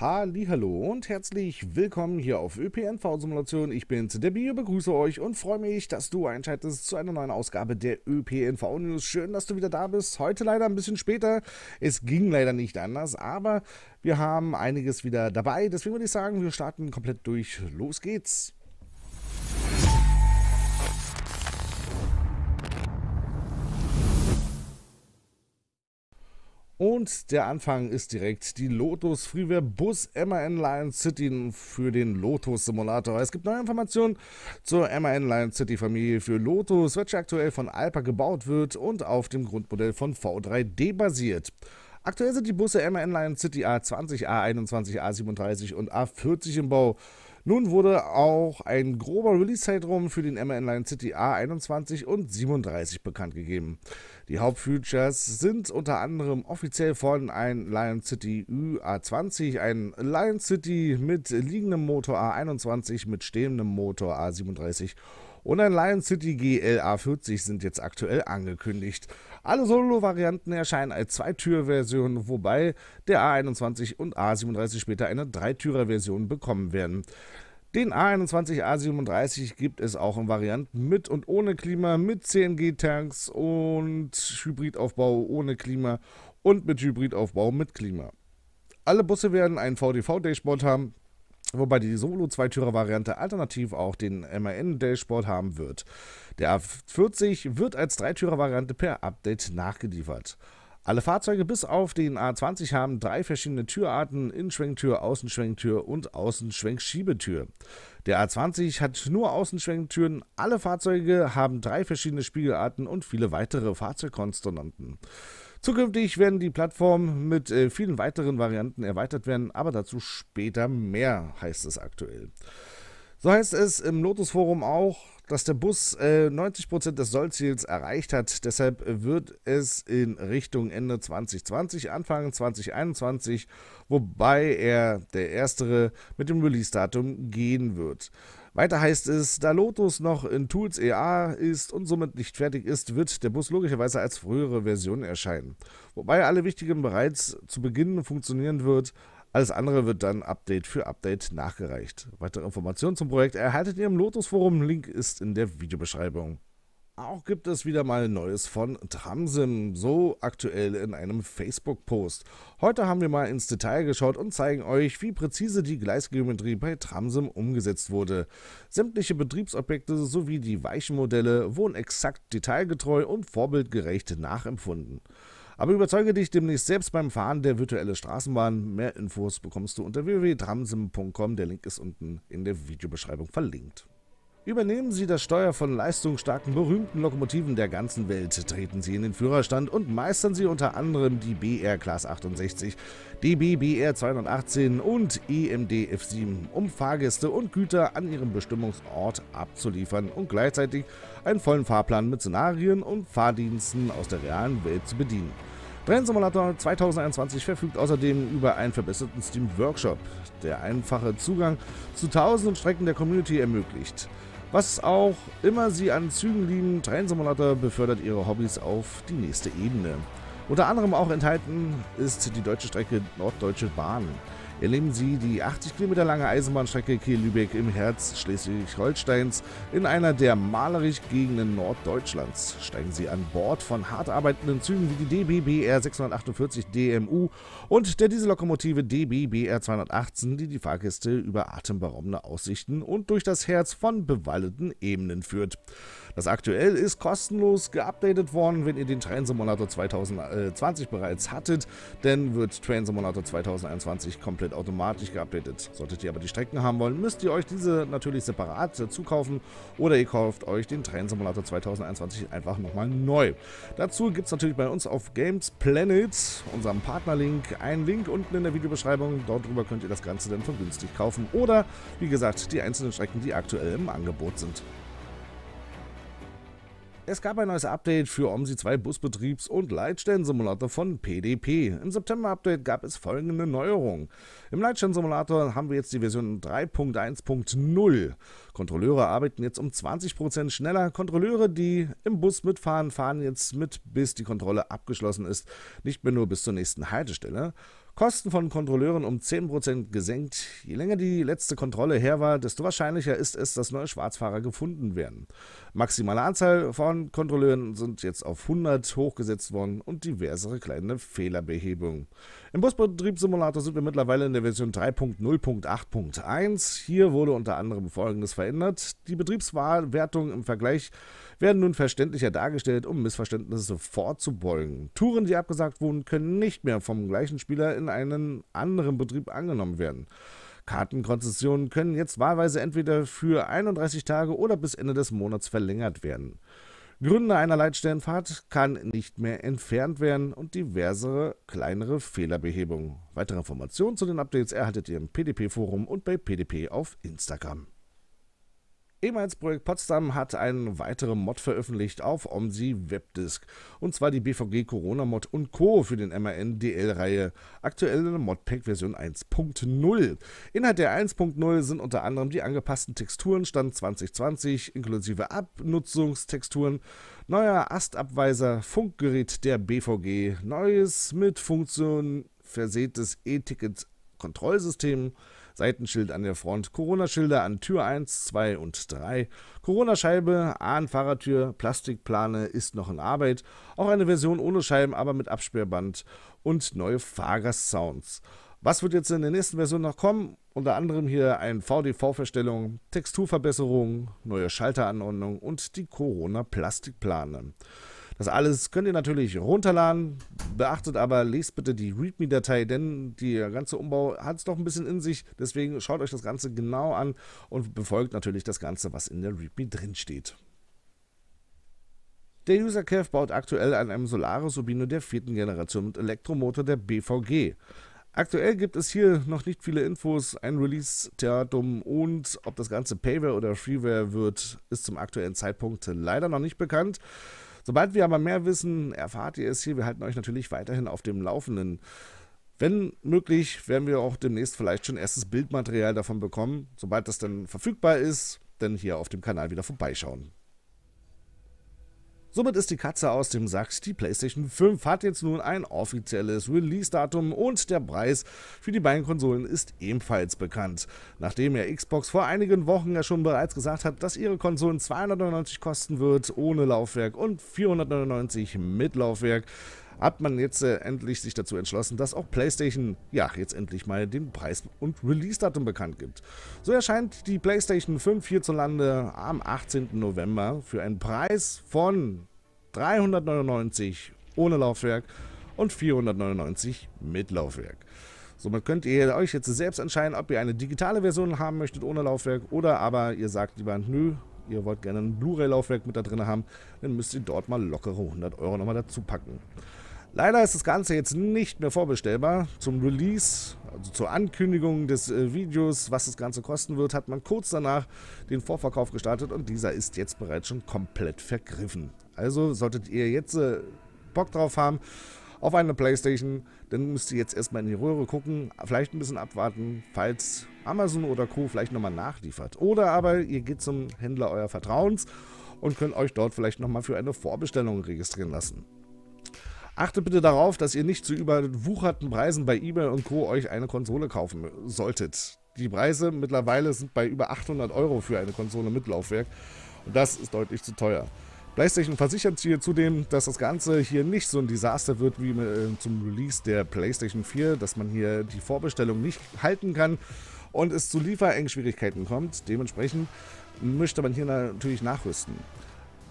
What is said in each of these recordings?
Hallo und herzlich willkommen hier auf ÖPNV Simulation. Ich bin der Bio, begrüße euch und freue mich, dass du einschaltest zu einer neuen Ausgabe der ÖPNV News. Schön, dass du wieder da bist. Heute leider ein bisschen später. Es ging leider nicht anders, aber wir haben einiges wieder dabei. Deswegen würde ich sagen, wir starten komplett durch. Los geht's. Und der Anfang ist direkt die Lotus Freeware Bus MAN Lion City für den Lotus Simulator. Es gibt neue Informationen zur MAN Lion City Familie für Lotus, welche aktuell von Alpa gebaut wird und auf dem Grundmodell von V3D basiert. Aktuell sind die Busse MAN Lion City A20, A21, A37 und A40 im Bau. Nun wurde auch ein grober Release-Zeitraum für den MN Line City A21 und 37 bekannt gegeben. Die Hauptfeatures sind unter anderem offiziell von ein Lion City UA20, ein Lion City mit liegendem Motor A21, mit stehendem Motor A37 und ein Lion City GLA 40 sind jetzt aktuell angekündigt. Alle Solo-Varianten erscheinen als Zweitür-Version, wobei der A21 und A37 später eine Dreitürer-Version bekommen werden. Den A21 A37 gibt es auch in Varianten mit und ohne Klima, mit CNG-Tanks und Hybridaufbau ohne Klima und mit Hybridaufbau mit Klima. Alle Busse werden ein VDV-Dashboard haben, wobei die Solo-Zweitürer-Variante alternativ auch den MAN-Dashboard haben wird. Der A40 wird als Dreitürer-Variante per Update nachgeliefert. Alle Fahrzeuge bis auf den A20 haben drei verschiedene Türarten, Innenschwenktür, Außenschwenktür und Außenschwenkschiebetür. Der A20 hat nur Außenschwenktüren, alle Fahrzeuge haben drei verschiedene Spiegelarten und viele weitere Fahrzeugkonsonanten. Zukünftig werden die Plattformen mit äh, vielen weiteren Varianten erweitert werden, aber dazu später mehr, heißt es aktuell. So heißt es im Lotus Forum auch, dass der Bus äh, 90% des Sollziels erreicht hat. Deshalb wird es in Richtung Ende 2020, Anfang 2021, wobei er der erstere mit dem Release-Datum gehen wird. Weiter heißt es, da Lotus noch in Tools EA ist und somit nicht fertig ist, wird der Bus logischerweise als frühere Version erscheinen. Wobei alle wichtigen bereits zu Beginn funktionieren wird, alles andere wird dann Update für Update nachgereicht. Weitere Informationen zum Projekt erhaltet ihr im Lotus Forum, Link ist in der Videobeschreibung. Auch gibt es wieder mal Neues von Tramsim, so aktuell in einem Facebook-Post. Heute haben wir mal ins Detail geschaut und zeigen euch, wie präzise die Gleisgeometrie bei Tramsim umgesetzt wurde. Sämtliche Betriebsobjekte sowie die Weichenmodelle wurden exakt detailgetreu und vorbildgerecht nachempfunden. Aber überzeuge dich demnächst selbst beim Fahren der virtuellen Straßenbahn. Mehr Infos bekommst du unter www.tramsim.com. Der Link ist unten in der Videobeschreibung verlinkt. Übernehmen Sie das Steuer von leistungsstarken, berühmten Lokomotiven der ganzen Welt, treten Sie in den Führerstand und meistern Sie unter anderem die BR Class 68, DB BR 218 und EMD F7, um Fahrgäste und Güter an ihrem Bestimmungsort abzuliefern und gleichzeitig einen vollen Fahrplan mit Szenarien und Fahrdiensten aus der realen Welt zu bedienen. Rennsimulator 2021 verfügt außerdem über einen verbesserten Steam Workshop, der einfache Zugang zu tausenden Strecken der Community ermöglicht. Was auch immer Sie an Zügen lieben, Train Simulator befördert Ihre Hobbys auf die nächste Ebene. Unter anderem auch enthalten ist die deutsche Strecke Norddeutsche Bahn erleben Sie die 80 Kilometer lange Eisenbahnstrecke Kiel-Lübeck im Herz Schleswig-Holsteins in einer der malerischen Gegenden Norddeutschlands. Steigen Sie an Bord von hart arbeitenden Zügen wie die DBBR 648 DMU und der Diesellokomotive DBBR 218, die die Fahrgäste über atemberaubende Aussichten und durch das Herz von bewaldeten Ebenen führt das aktuell ist kostenlos geupdatet worden, wenn ihr den Train Simulator 2020 bereits hattet, dann wird Train Simulator 2021 komplett automatisch geupdatet. Solltet ihr aber die Strecken haben wollen, müsst ihr euch diese natürlich separat dazu kaufen oder ihr kauft euch den Train Simulator 2021 einfach nochmal neu. Dazu gibt es natürlich bei uns auf Games Planet, unserem Partnerlink, einen Link unten in der Videobeschreibung. Dort drüber könnt ihr das Ganze dann vergünstigt kaufen oder, wie gesagt, die einzelnen Strecken, die aktuell im Angebot sind. Es gab ein neues Update für OMSI 2 Busbetriebs- und Leitstellensimulator von PDP. Im September-Update gab es folgende Neuerungen. Im Leitstellensimulator haben wir jetzt die Version 3.1.0. Kontrolleure arbeiten jetzt um 20% schneller. Kontrolleure, die im Bus mitfahren, fahren jetzt mit, bis die Kontrolle abgeschlossen ist. Nicht mehr nur bis zur nächsten Haltestelle. Kosten von Kontrolleuren um 10% gesenkt. Je länger die letzte Kontrolle her war, desto wahrscheinlicher ist es, dass neue Schwarzfahrer gefunden werden. Maximale Anzahl von Kontrolleuren sind jetzt auf 100 hochgesetzt worden und diversere kleine Fehlerbehebungen. Im Busbetriebssimulator sind wir mittlerweile in der Version 3.0.8.1. Hier wurde unter anderem Folgendes verändert. Die Betriebswertung im Vergleich werden nun verständlicher dargestellt, um Missverständnisse vorzubeugen. Touren, die abgesagt wurden, können nicht mehr vom gleichen Spieler in einen anderen Betrieb angenommen werden. Kartenkonzessionen können jetzt wahlweise entweder für 31 Tage oder bis Ende des Monats verlängert werden. Gründe einer Leitstellenfahrt kann nicht mehr entfernt werden und diverse kleinere Fehlerbehebungen. Weitere Informationen zu den Updates erhaltet ihr im PDP-Forum und bei PDP auf Instagram. Ehemals Projekt Potsdam hat einen weiteren Mod veröffentlicht auf OMSI Webdisk. Und zwar die BVG Corona Mod und Co. für den MAN DL-Reihe. Aktuelle Modpack Version 1.0. Inhalt der 1.0 sind unter anderem die angepassten Texturen Stand 2020 inklusive Abnutzungstexturen, neuer Astabweiser, Funkgerät der BVG, neues mit Funktion versehtes E-Ticket-Kontrollsystem, Seitenschild an der Front, Corona-Schilder an Tür 1, 2 und 3, Corona-Scheibe an Fahrertür, Plastikplane ist noch in Arbeit, auch eine Version ohne Scheiben, aber mit Absperrband und neue Fahrgastsounds. Was wird jetzt in der nächsten Version noch kommen? Unter anderem hier ein VDV-Verstellung, Texturverbesserung, neue Schalteranordnung und die Corona-Plastikplane. Das alles könnt ihr natürlich runterladen. Beachtet aber, lest bitte die README-Datei, denn der ganze Umbau hat es doch ein bisschen in sich. Deswegen schaut euch das Ganze genau an und befolgt natürlich das Ganze, was in der README drinsteht. Der User Kev baut aktuell an einem Solaris Urbino der vierten Generation mit Elektromotor der BVG. Aktuell gibt es hier noch nicht viele Infos, ein Release-Datum und ob das Ganze Payware oder Freeware wird, ist zum aktuellen Zeitpunkt leider noch nicht bekannt. Sobald wir aber mehr wissen, erfahrt ihr es hier. Wir halten euch natürlich weiterhin auf dem Laufenden. Wenn möglich, werden wir auch demnächst vielleicht schon erstes Bildmaterial davon bekommen, sobald das dann verfügbar ist, dann hier auf dem Kanal wieder vorbeischauen. Somit ist die Katze aus dem Sack. Die PlayStation 5 hat jetzt nun ein offizielles Release-Datum und der Preis für die beiden Konsolen ist ebenfalls bekannt. Nachdem ja Xbox vor einigen Wochen ja schon bereits gesagt hat, dass ihre Konsolen 299 kosten wird ohne Laufwerk und 499 mit Laufwerk, hat man jetzt äh, endlich sich dazu entschlossen, dass auch PlayStation ja jetzt endlich mal den Preis und Release-Datum bekannt gibt. So erscheint die PlayStation 5 hierzulande am 18. November für einen Preis von 399 ohne Laufwerk und 499 mit Laufwerk. Somit könnt ihr euch jetzt selbst entscheiden, ob ihr eine digitale Version haben möchtet ohne Laufwerk oder aber ihr sagt lieber, nö, ihr wollt gerne ein Blu-ray-Laufwerk mit da drin haben, dann müsst ihr dort mal lockere 100 Euro nochmal dazu packen. Leider ist das Ganze jetzt nicht mehr vorbestellbar. Zum Release, also zur Ankündigung des äh, Videos, was das Ganze kosten wird, hat man kurz danach den Vorverkauf gestartet und dieser ist jetzt bereits schon komplett vergriffen. Also solltet ihr jetzt äh, Bock drauf haben auf eine Playstation, dann müsst ihr jetzt erstmal in die Röhre gucken, vielleicht ein bisschen abwarten, falls Amazon oder Co. vielleicht nochmal nachliefert. Oder aber ihr geht zum Händler euer Vertrauens und könnt euch dort vielleicht nochmal für eine Vorbestellung registrieren lassen. Achtet bitte darauf, dass ihr nicht zu überwucherten Preisen bei eBay und Co. euch eine Konsole kaufen solltet. Die Preise mittlerweile sind bei über 800 Euro für eine Konsole mit Laufwerk und das ist deutlich zu teuer. PlayStation versichert hier zudem, dass das Ganze hier nicht so ein Desaster wird wie äh, zum Release der PlayStation 4, dass man hier die Vorbestellung nicht halten kann und es zu Lieferengschwierigkeiten kommt. Dementsprechend möchte man hier natürlich nachrüsten.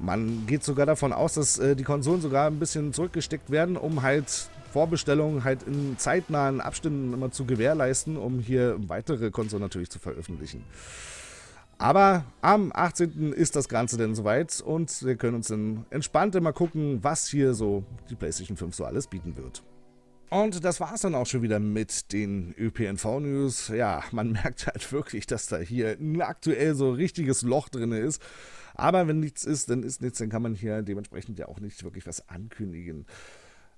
Man geht sogar davon aus, dass äh, die Konsolen sogar ein bisschen zurückgesteckt werden, um halt Vorbestellungen halt in zeitnahen Abständen immer zu gewährleisten, um hier weitere Konsolen natürlich zu veröffentlichen. Aber am 18. ist das Ganze denn soweit und wir können uns dann entspannt immer gucken, was hier so die PlayStation 5 so alles bieten wird. Und das war's dann auch schon wieder mit den ÖPNV-News. Ja, man merkt halt wirklich, dass da hier aktuell so ein richtiges Loch drin ist. Aber wenn nichts ist, dann ist nichts, dann kann man hier dementsprechend ja auch nicht wirklich was ankündigen.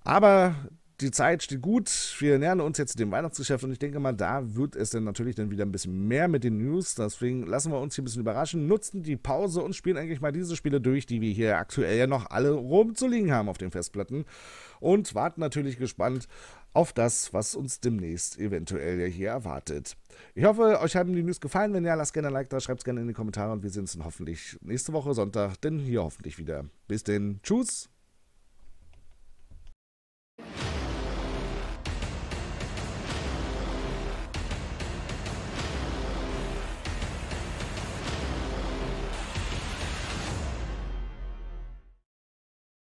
Aber die Zeit steht gut. Wir nähern uns jetzt dem Weihnachtsgeschäft und ich denke mal, da wird es dann natürlich dann wieder ein bisschen mehr mit den News. Deswegen lassen wir uns hier ein bisschen überraschen, nutzen die Pause und spielen eigentlich mal diese Spiele durch, die wir hier aktuell ja noch alle rumzuliegen haben auf den Festplatten. Und warten natürlich gespannt auf das, was uns demnächst eventuell hier erwartet. Ich hoffe, euch haben die News gefallen. Wenn ja, lasst gerne ein Like da, schreibt es gerne in die Kommentare und wir sehen uns dann hoffentlich nächste Woche Sonntag, denn hier hoffentlich wieder. Bis denn, tschüss!